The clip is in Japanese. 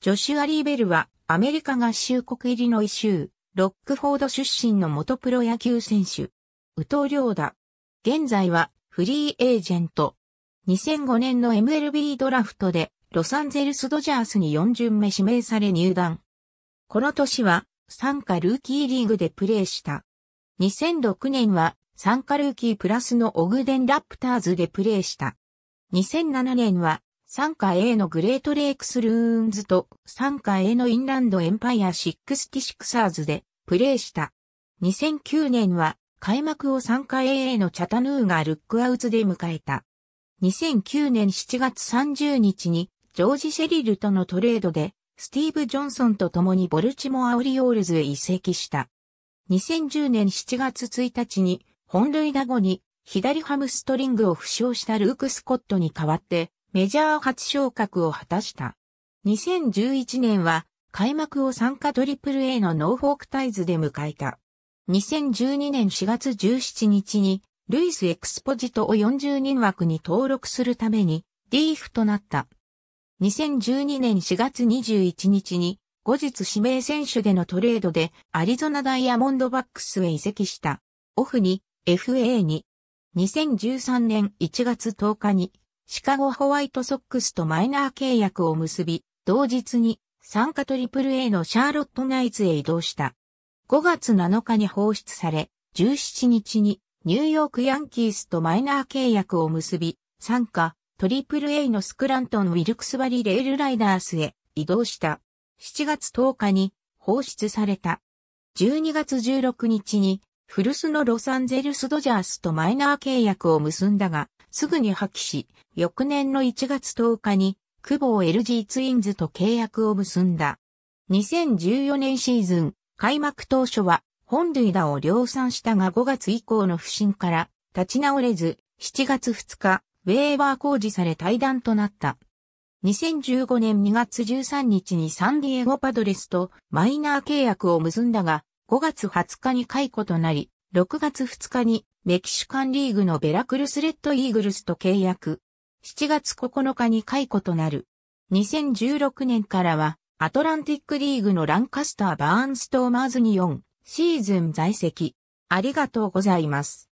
ジョシュア・リーベルはアメリカ合衆国イリノイ州、ロックフォード出身の元プロ野球選手。宇藤良だ。現在はフリーエージェント。2005年の MLB ドラフトでロサンゼルスドジャースに4巡目指名され入団。この年は参加ルーキーリーグでプレーした。2006年は参加ルーキープラスのオグデンラプターズでプレーした。2007年は参加 A のグレートレイクスルーンズと参加 A のインランドエンパイア66サーズでプレーした。2009年は開幕を参加 A のチャタヌーがルックアウツで迎えた。2009年7月30日にジョージ・シェリルとのトレードでスティーブ・ジョンソンと共にボルチモア・オリオールズへ移籍した。2010年7月1日に本塁打後に左ハムストリングを負傷したルーク・スコットに代わってメジャー初昇格を果たした。2011年は開幕を参加 AAA のノーフォークタイズで迎えた。2012年4月17日にルイス・エクスポジトを40人枠に登録するためにリーフとなった。2012年4月21日に後日指名選手でのトレードでアリゾナダイヤモンドバックスへ移籍した。オフに FA に2013年1月10日にシカゴホワイトソックスとマイナー契約を結び、同日に参加 AAA のシャーロットナイツへ移動した。5月7日に放出され、17日にニューヨークヤンキースとマイナー契約を結び、参加 AAA のスクラントン・ウィルクスバリレールライダースへ移動した。7月10日に放出された。12月16日に古巣のロサンゼルス・ドジャースとマイナー契約を結んだが、すぐに破棄し、翌年の1月10日に、久保 LG ツインズと契約を結んだ。2014年シーズン、開幕当初は、本塁打を量産したが5月以降の不振から立ち直れず、7月2日、ウェーバー工事され退団となった。2015年2月13日にサンディエゴパドレスとマイナー契約を結んだが、5月20日に解雇となり、6月2日にメキシカンリーグのベラクルスレッドイーグルスと契約。7月9日に解雇となる。2016年からは、アトランティックリーグのランカスター・バーンストーマーズに4シーズン在籍。ありがとうございます。